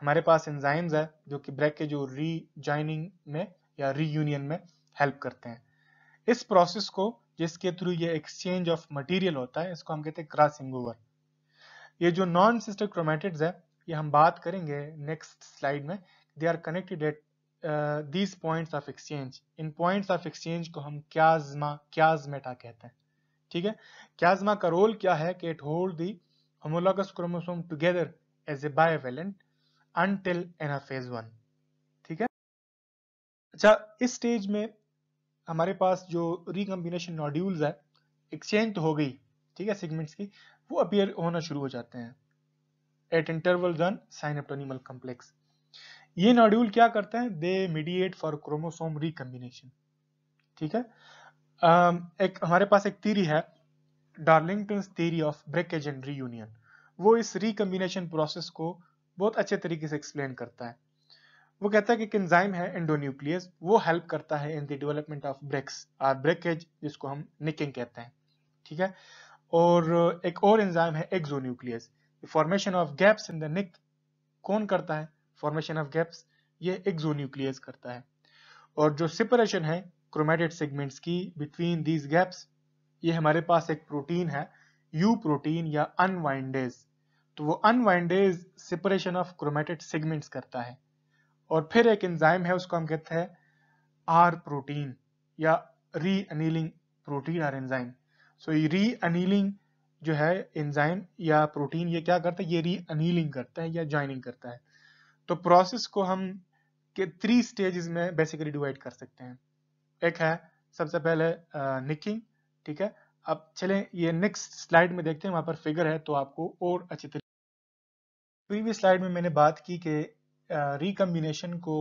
[SPEAKER 1] हमारे पास एंजाइम्स है जो कि ब्रेक के जो रीजाइनिंग में या रीयूनियन में हेल्प करते हैं इस प्रोसेस को जिसके थ्रू ये एक्सचेंज ऑफ मटेरियल होता है इसको हम कहते हैं क्रॉसिंग ओवर ये जो नॉन सिस्टर क्रोमेटिड्स है ये हम बात करेंगे नेक्स्ट स्लाइड में they are connected at these points of exchange in points of exchange को हम क्याजमा क्याजमेटा कहते हैं ठीक है क्याजमा का रोल क्या है कि it hold the homologous chromosome together as a bivalent until anaphase one ठीक है अच्छा इस स्टेज में हमारे पास जो रिकम्बिनेशन नॉड्यूल्स है एक्सचेंज तो हो गई ठीक है सेगमेंट्स की वो अपियर होना शुरू हो जाते हैं at interval on synaptonemal complex ये नॉड्यूल क्या करते हैं they mediate for chromosome recombination ठीक है um, एक हमारे पास एक थीरी है Darlington theory of breakage and reunion वो इस रिकम्बिनेशन प्रोसेस को बहुत अच्छे तरीके से एक्सप्लेन करता है वो कहता है कि एंजाइम है एंडोन्यूक्लियस वो हेल्प करता है in the development of breaks और ब्रेकेज जिसको हम निकिंग कहते हैं ठीक है और एक और एंजाइम है exonuclease formation of gaps in the nick कौन करता है फॉर्मेशन ऑफ गैप्स ये एक्सोन्यूक्लियस करता है और जो सेपरेशन है क्रोमेटेड सेगमेंट्स की बिटवीन दीज गैप्स ये हमारे पास एक प्रोटीन है यू प्रोटीन या अनवाइंडेज तो वो unwindase separation of chromatid segments करता है और फिर एक एंजाइम है उसको हम कहते हैं आर प्रोटीन या reannealing protein or enzyme so reannealing जो है एंजाइम या प्रोटीन ये क्या करता है ये री अनिलिंग करता है या ज्वाइनिंग करता है तो प्रोसेस को हम के थ्री स्टेजेस में बेसिकली डिवाइड कर सकते हैं एक है सबसे पहले निकिंग ठीक है अब चले ये नेक्स्ट स्लाइड में देखते हैं वहां पर फिगर है तो आपको और अच्छे तरीके प्रीवियस स्लाइड में मैंने बात की कि रिकम्बिनेशन को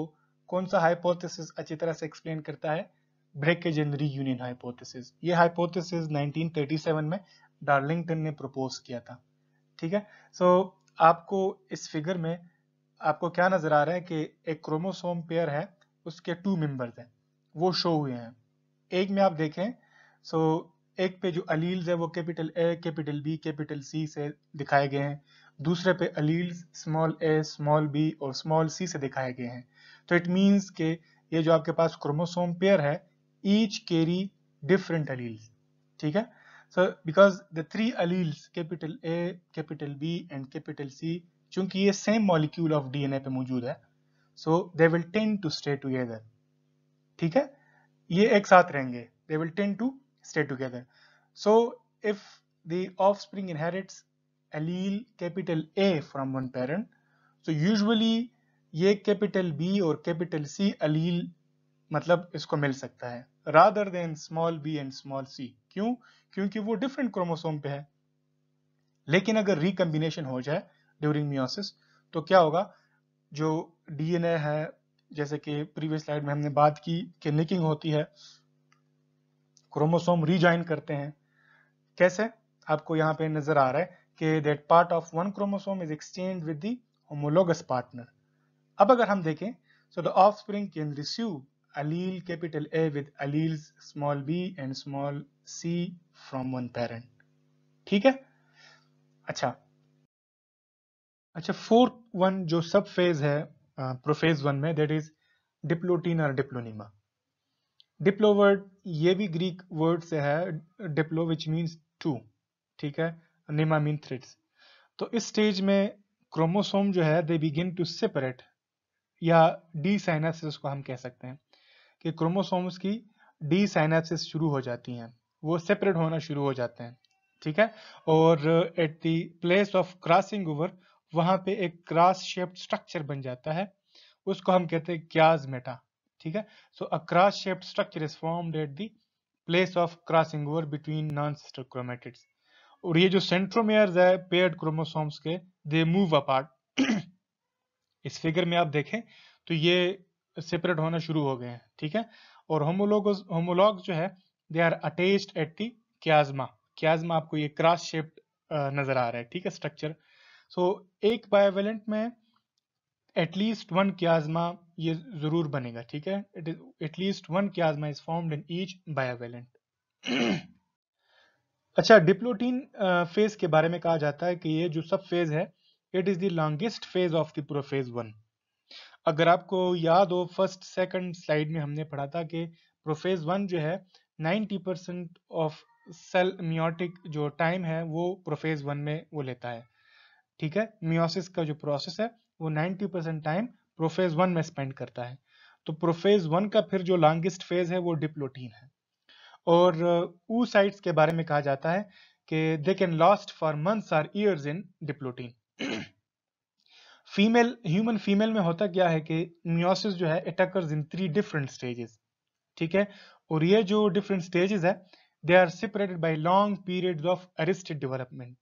[SPEAKER 1] कौन सा हाइपोथेसिस अच्छी तरह से एक्सप्लेन करता है breakage and reunion hypothesis ये हाइपोथेसिस 1937 में डार्लिंगटन ने प्रपोज किया था ठीक है सो so, आपको इस फिगर में आपको क्या नजर आ रहा है कि एक क्रोमोसोम पेयर है उसके टू मेंबर्स हैं वो शो हुए हैं एक में आप देखें सो so, एक पे जो अलील्स है वो capital A capital B capital C से दिखाए गए हैं दूसरे पे alleles small A small B और स्मॉल सी से दिखाए गए हैं तो इट मींस के ये जो आपके पास क्रोमोसोम पेयर है ईच केरी डिफरेंट अलील्स ठीक है so because the three alleles capital A capital B and capital C चूंकि ये सेम मॉलिक्यूल ऑफ डीएनए पे मौजूद है so they will tend to stay together ठीक है ये एक साथ रहेंगे they will tend to stay together so if the offspring inherits allele capital A from one parent. So usually ये capital B और capital C allele मतलब इसको मिल सकता है rather than small b and small c. क्यों क्योंकि वो डिफरेंट क्रोमोसोम पे है लेकिन अगर रिकम्बिनेशन हो जाए ड्यूरिंग मियोसिस तो क्या होगा जो डीएनए है जैसे कि प्रीवियस स्लाइड में हमने बात की कि निकिंग होती है क्रोमोसोम रिजॉइन करते हैं कैसे आपको यहाँ पे नजर आ रहा है कि that part of one chromosome is exchange with the homologous partner अब अगर हम देखें so the offspring can receive allele capital A with alleles small B and small C from one parent ठीक है अच्छा अच्छा फोर्थ वन जो सब फेज है प्रोफेज वन में दैट इज डिप्लोटीन और डिप्लोनिमा डिप्लो वर्ड ये भी ग्रीक वर्ड से है डिप्लो विच मीन्स टू ठीक है निमा मीन थ्रिट्स तो इस स्टेज में क्रोमोसोम जो है दे बिगिन टू सेपरेट या डी साइनासिस को हम कह सकते हैं कि क्रोमोसोम्स की डी साइनासिस शुरू हो जाती हैं वो सेपरेट होना शुरू हो जाते हैं ठीक है और at the place of crossing over वहां पे एक क्रॉस शेप्ड स्ट्रक्चर बन जाता है उसको हम कहते हैं क्याज मेटा ठीक है so a cross shaped structure is formed at the place of crossing over between non sister chromatids और ये जो सेंट्रोमेयर्स है पेयर्ड क्रोमोसोम्स के दे मूव अपार्ट इस फिगर में आप देखें तो ये सेपरेट होना शुरू हो गए हैं ठीक है और होमोलोग होमोलॉग जो है they are attest at the chiasma chiasma आपको ये क्रॉस शेप्ड नजर आ रहा है ठीक है स्ट्रक्चर सो एक बायोवेलेंट में एटलीस्ट वन क्याजमा ये जरूर बनेगा ठीक है it is at least one chiasma is formed in each bivalent अच्छा डिप्लोटीन फेज के बारे में कहा जाता है कि ये जो सब फेज है it is the longest phase of the phase one अगर आपको याद हो फर्स्ट सेकंड स्लाइड में हमने पढ़ा था कि प्रोफेज वन जो है ninety percent of cell meiotic जो टाइम है वो प्रोफेज वन में वो लेता है ठीक है मियोसिस का जो प्रोसेस है वो ninety percent time prophase one में स्पेंड करता है तो प्रोफेज वन का फिर जो लॉन्गेस्ट फेज है वो डिप्लोटीन है और ऊ साइट्स के बारे में कहा जाता है कि they can last for months are years in diplotene female human female में होता क्या है कि म्योसिस जो है it occurs in three different stages ठीक है और ये जो डिफरेंट स्टेजेस है they are separated by long periods of arrested development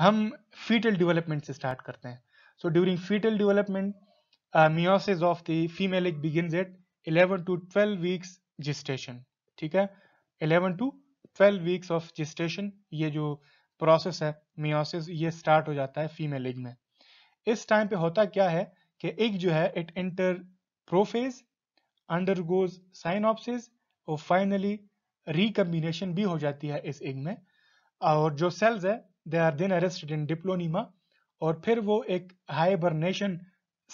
[SPEAKER 1] हम फीटल डेवलपमेंट से स्टार्ट करते हैं so during fetal development meiosis of the female egg begins at 11 to 12 weeks gestation ठीक है 11 टू 12 वीक्स ऑफ जिस्टेशन ये जो प्रोसेस है मियोसिस ये स्टार्ट हो जाता है फीमेल एग में इस टाइम पे होता क्या है कि एग जो है it enter prophase undergoes synapsis वो फाइनली रिकम्बिनेशन भी हो जाती है इस एग में और जो सेल्स है they are then arrested in diplonema और फिर वो एक हाइबरनेशन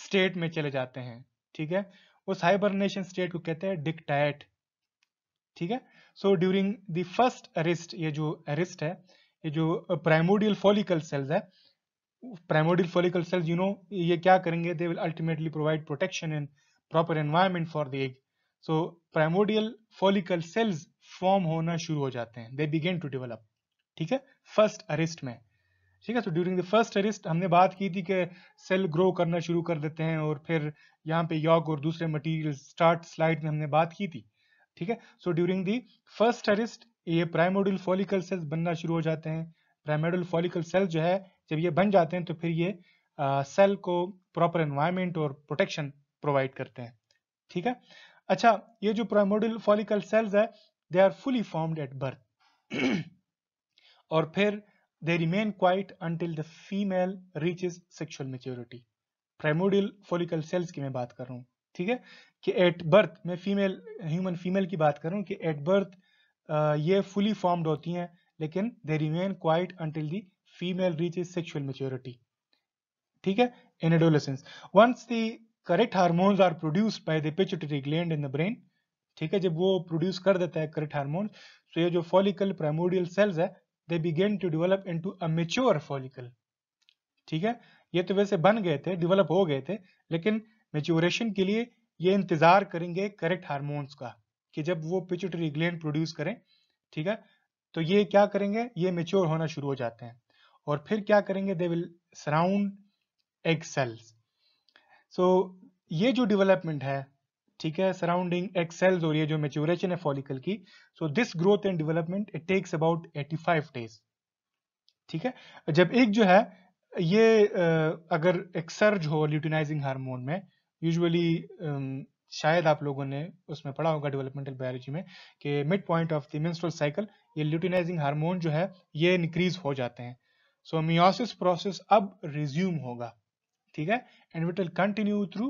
[SPEAKER 1] स्टेट में चले जाते हैं ठीक है उस हाइबरनेशन स्टेट को कहते हैं डिक्टाइट ठीक है so during the first arrest ये जो अरिस्ट है ये जो प्राइमोडियल फॉलिकल सेल्स है primordial follicle cells you know ये क्या करेंगे they will ultimately provide protection in proper environment for the egg so primordial follicle cells form होना शुरू हो जाते हैं दे बिगेन टू डेवलप ठीक है फर्स्ट अरेस्ट में ठीक है so during the first arrest हमने बात की थी कि सेल ग्रो करना शुरू कर देते हैं और फिर यहाँ पे यॉक और दूसरे मटीरियल स्टार्ट स्लाइड में हमने बात की थी ठीक है so during the first arrest ये प्राइमोडियल फॉलिकल सेल्स बनना शुरू हो जाते हैं प्राइमोडियल फॉलिकल सेल जो है जब ये बन जाते हैं तो फिर ये सेल uh, को प्रॉपर एनवायरमेंट और प्रोटेक्शन प्रोवाइड करते हैं ठीक है अच्छा ये जो प्राइमोडियल फॉलिकल सेल्स है they are fully formed at birth और फिर they remain quiet until the female reaches sexual maturity primordial follicle cells की मैं बात कर रहा हूँ ठीक है कि एट बर्थ मैं फीमेल ह्यूमन फीमेल की बात कर रहा हूँ कि एट बर्थ ये फुली फॉर्म्ड होती हैं लेकिन they remain quiet until the female reaches sexual maturity ठीक है in adolescence once the correct hormones are produced by the pituitary gland in the brain ठीक है जब वो प्रोड्यूस कर देता है करेक्ट हारमोन तो ये जो फॉलिकल प्राइमोडियल सेल्स है they begin to develop into a mature follicle ठीक है ये तो वैसे बन गए थे डिवेलप हो गए थे लेकिन मेच्योरेशन के लिए ये इंतजार करेंगे करेक्ट हारमोन्स का कि जब वो पिचुटरी ग्लैंड प्रोड्यूस करें ठीक है तो ये क्या करेंगे ये मेच्योर होना शुरू हो जाते हैं और फिर क्या करेंगे they will surround egg cells so so, ये जो डेवलपमेंट है ठीक है सराउंडिंग एग सेल्स और ये जो मेच्योरेशन है फॉलिकल की so this growth and development it takes about 85 days ठीक है जब एक जो है ये अगर एक सर्ज हो ल्यूटिनाइजिंग हार्मोन में यूजुअली शायद आप लोगों ने उसमें पढ़ा होगा डेवलपमेंटल बायोलॉजी में कि mid point of the menstrual cycle ये ल्यूटिनाइजिंग हार्मोन जो है ये इंक्रीज हो जाते हैं सो मियोसिस प्रोसेस अब रिज्यूम होगा ठीक है and it will continue through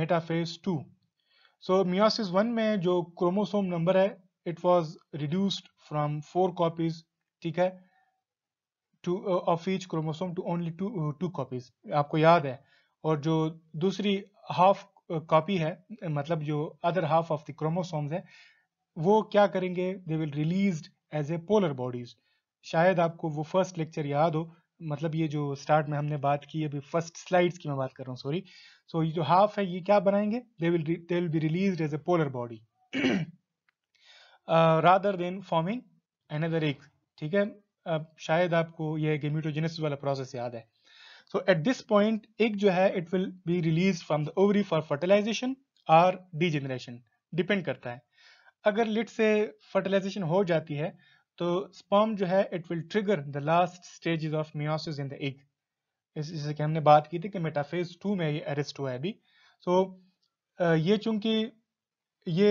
[SPEAKER 1] metaphase two so meiosis one में जो क्रोमोसोम नंबर है it was reduced from four copies ठीक है two of each chromosome to only two two copies आपको याद है और जो दूसरी हाफ कॉपी uh, है मतलब जो other half of the chromosomes है वो क्या करेंगे they will release as a polar bodies शायद आपको वो फर्स्ट लेक्चर याद हो मतलब ये जो स्टार्ट में हमने बात की अभी फर्स्ट स्लाइड्स की मैं बात कर रहा हूँ सॉरी सो ये जो हाफ है ये क्या बनाएंगे they will they will be release as a polar body rather than forming another egg ठीक है अब शायद आपको ये गेमिटोजेनेसिस वाला प्रोसेस याद है so at this point egg जो है it will be release from the ovary for fertilization और डीजेनरेशन डिपेंड करता है अगर लिट से फर्टिलाइजेशन हो जाती है तो स्पर्म जो है it will trigger the last stages of meiosis in the egg जैसे कि हमने बात की थी कि मेटाफेज टू में ये अरेस्ट हुआ है अभी सो so, ये चूंकि ये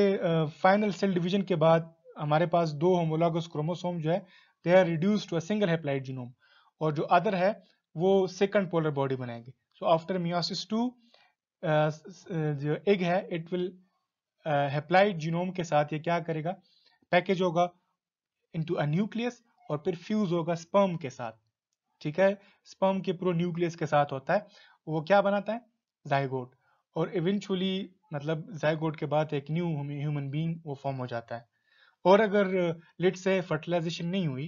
[SPEAKER 1] फाइनल सेल डिवीजन के बाद हमारे पास दो होमोलागस क्रोमोसोम जो है they are reduce to a single haploid genome और जो अदर है वो सेकंड पोलर बॉडी बनाएंगे सो आफ्टर मियोसिस टू जो एग है इट विल हेप्लाइड जीनोम के साथ ये क्या करेगा पैकेज होगा इनटू अ न्यूक्लियस और फिर फ्यूज होगा स्पर्म के साथ ठीक है स्पर्म के प्रो न्यूक्लियस के साथ होता है वो क्या बनाता है जायगोट और इवेंचुअली मतलब जायगोट के बाद एक न्यू ह्यूमन बींग वो फॉर्म हो जाता है और अगर लिट से फर्टिलाइजेशन नहीं हुई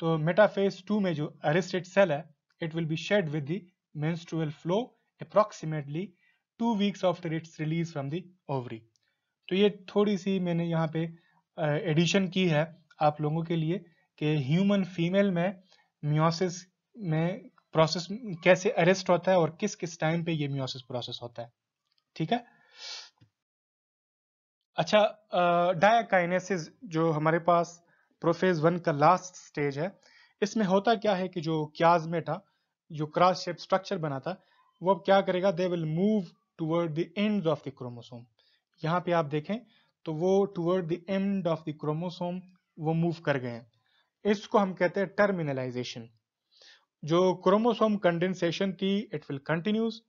[SPEAKER 1] तो मेटाफेज टू में जो अरेस्टेड सेल है it will be shed with the flow approximately two weeks after its release from the ovary तो ये थोड़ी सी मैंने यहाँ पे एडिशन की है आप लोगों के लिए कि ह्यूमन फीमेल में म्योसिस में प्रोसेस कैसे अरेस्ट होता है और किस किस टाइम पे ये म्योसिस प्रोसेस होता है ठीक है अच्छा डायकाइनेसिस जो हमारे पास प्रोफेज वन का लास्ट स्टेज है इसमें होता क्या है कि जो क्याजमेट था जो क्रॉस शेप स्ट्रक्चर बना था वो अब क्या करेगा they will move toward the end of the chromosome यहाँ पे आप देखें तो वो toward the end of the chromosome वो मूव कर गए हैं इसको हम कहते हैं टर्मिनलाइजेशन जो क्रोमोसोम कंडेंसेशन थी it will continues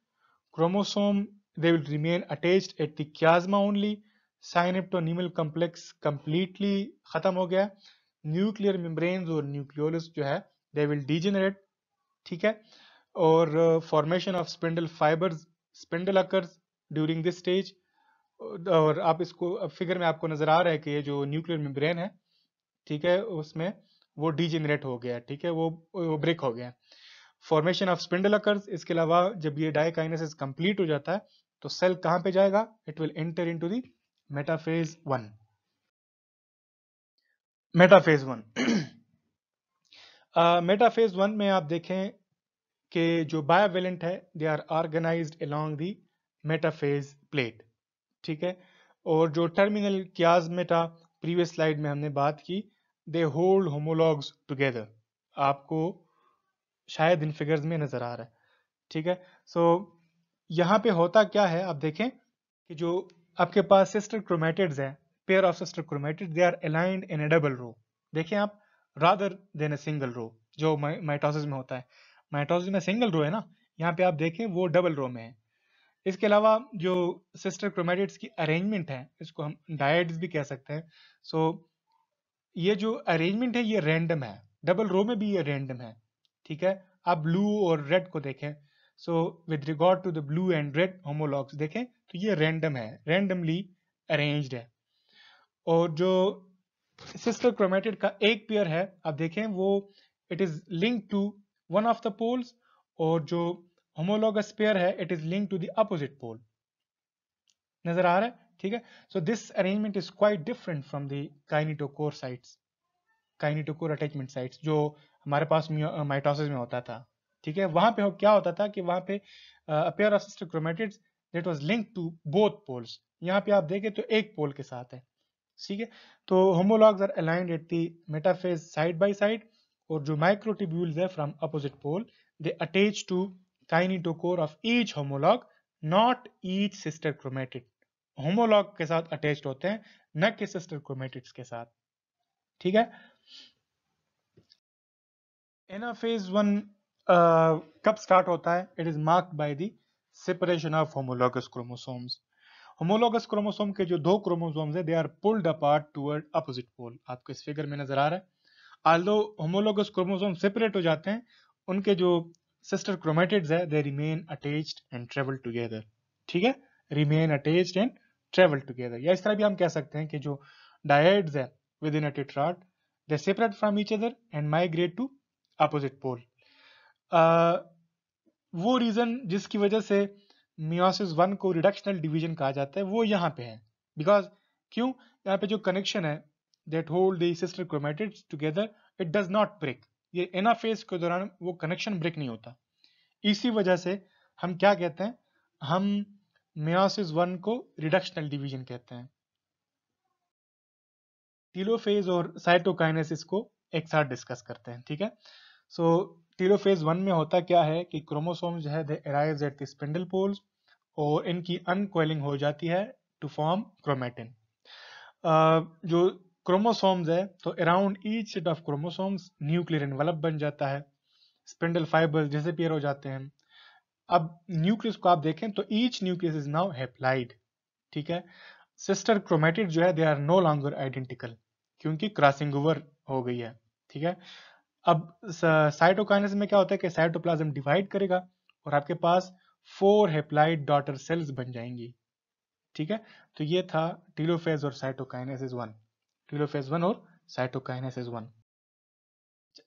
[SPEAKER 1] chromosome they will remain attached at the chiasma only synaptonemal complex completely खत्म हो गया न्यूक्लियर मेम्ब्रेन और न्यूक्लियोलस जो है दे विल डीजेनरेट ठीक है और formation of spindle fibres spindle occurs during this stage और आप इसको फिगर में आपको नजर आ रहा है कि ये जो न्यूक्लियर मेम्ब्रेन है ठीक है उसमें वो डीजनरेट हो गया ठीक है वो, वो ब्रेक हो गया फॉर्मेशन ऑफ स्पिंडल अकर्स इसके अलावा जब ये डायकाइनेसिस कंप्लीट हो जाता है तो सेल कहां पे जाएगा it will enter into the metaphase one metaphase one metaphase one में आप देखें कि जो बायोवेलेंट है they are organise along the metaphase plate ठीक है और जो terminal chiasmata previous slide में हमने बात की दे होल्ड होमोलॉग्स टुगेदर आपको शायद इन फिगर्स में नजर आ रहा है ठीक है सो so, यहाँ पे होता क्या है आप देखें कि जो आपके पास सिस्टर क्रोमेटिड्स है pair of sister chromatid they are aligned in a double row देखें आप rather than a single row जो माइटोसिस में होता है माइटोसिस में सिंगल रो है ना यहाँ पे आप देखें वो डबल रो में है इसके अलावा जो सिस्टर क्रोमेटिड्स की अरेंजमेंट है इसको हम डाइट भी कह सकते हैं सो so, ये जो अरेंजमेंट है ये रैंडम है डबल रो में भी ये रैंडम है ठीक है आप ब्लू और रेड को देखें so with regard to the blue and red homologs देखें तो ये रैंडम है रैंडमली अरेंज्ड है और जो सिस्टर क्रोमेटेड का एक पेयर है आप देखें वो it is link to one of the poles और जो होमोलॉगस पेयर है it is link to the opposite pole नजर आ रहा है ठीक है so this arrangement is quite different from the kinetochore sites kinetochore attachment sites जो हमारे पास माइटोसिस में होता था ठीक है वहां पे हो, क्या होता था कि वहां पे a pair of sister chromatids that was linked to both poles यहां पे आप देखें तो एक पोल के साथ है ठीक है तो homologs are aligned at the metaphase side by side और जो माइक्रोटिब्यूल्स है from opposite pole they attach to kinetochore of each homolog not each sister chromatid homolog के साथ अटैच होते हैं न कि सिस्टर क्रोमेटिड्स के साथ ठीक है एनाफेज वन uh, कब स्टार्ट होता है it is mark by the separation of homologous chromosomes homologous chromosome के जो दो क्रोमोसोम्स हैं they are pulled apart toward opposite pole आपको इस फिगर में नजर आ रहा है ऑल्दो होमोलॉगस क्रोमोसोम सेपरेट हो जाते हैं उनके जो सिस्टर क्रोमेटिड्स है they remain attached and travel together ठीक है remain attached and travel together या इस तरह भी हम कह सकते हैं कि जो डायड्स है within a tetrad they separate from each other and migrate to opposite pole वो रीजन जिसकी वजह से मियोसिस वन को रिडक्शनल डिवीजन कहा जाता है वो यहाँ पे है बिकॉज क्यों यहाँ पे जो कनेक्शन है that hold the sister chromatid together it does not break ये एना फेज के दौरान वो कनेक्शन ब्रेक नहीं होता इसी वजह से हम क्या कहते हैं हम मेयोसिस वन को रिडक्शनल डिवीजन कहते हैं टीलोफेज और साइटोकाइनेसिस को एक साथ डिस्कस करते हैं ठीक है सो टीलोफेज वन में होता क्या है कि क्रोमोसोम जो है they arrives at the spindle poles और इनकी अनकोइलिंग हो जाती है टू फॉर्म क्रोमेटिन जो क्रोमोसोम्स है तो around each set of chromosomes nuclear envelope बन जाता है स्पिंडल फाइबर डिसअपियर हो जाते हैं अब न्यूक्लियस को आप देखें तो each nucleus is now haploid ठीक है सिस्टर क्रोमेटिड जो है they are no longer identical क्योंकि क्रॉसिंग ओवर हो गई है ठीक है अब साइटोकाइनस में क्या होता है कि साइटोप्लाज्म डिवाइड करेगा और आपके पास फोर हेप्लाइड डॉटर सेल्स बन जाएंगी ठीक है तो ये था टीलोफेज और साइटोकाइनेसिस वन टीलोफेज वन और साइटोकाइनेसिस वन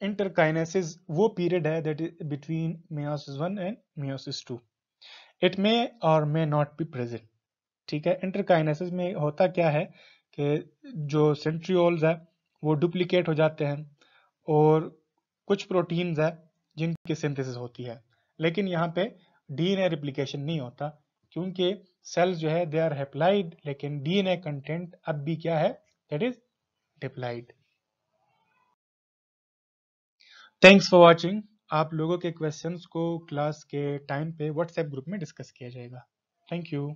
[SPEAKER 1] इंटरकाइनेसिस वो पीरियड है that is between meiosis one and meiosis two it may और मे नॉट बी प्रेजेंट ठीक है इंटरकाइनेसिस में होता क्या है कि जो सेंट्रियोल्स है वो डुप्लीकेट हो जाते हैं और कुछ प्रोटीन्स है जिनकी सिंथेसिस होती है लेकिन यहाँ पे डीएनए रिप्लिकेशन नहीं होता क्योंकि सेल्स जो है दे आर हेप्लाइड लेकिन डीएनए कंटेंट अब भी क्या है that is diploid thanks for watching आप लोगों के क्वेश्चंस को क्लास के टाइम पे व्हाट्सएप ग्रुप में डिस्कस किया जाएगा थैंक यू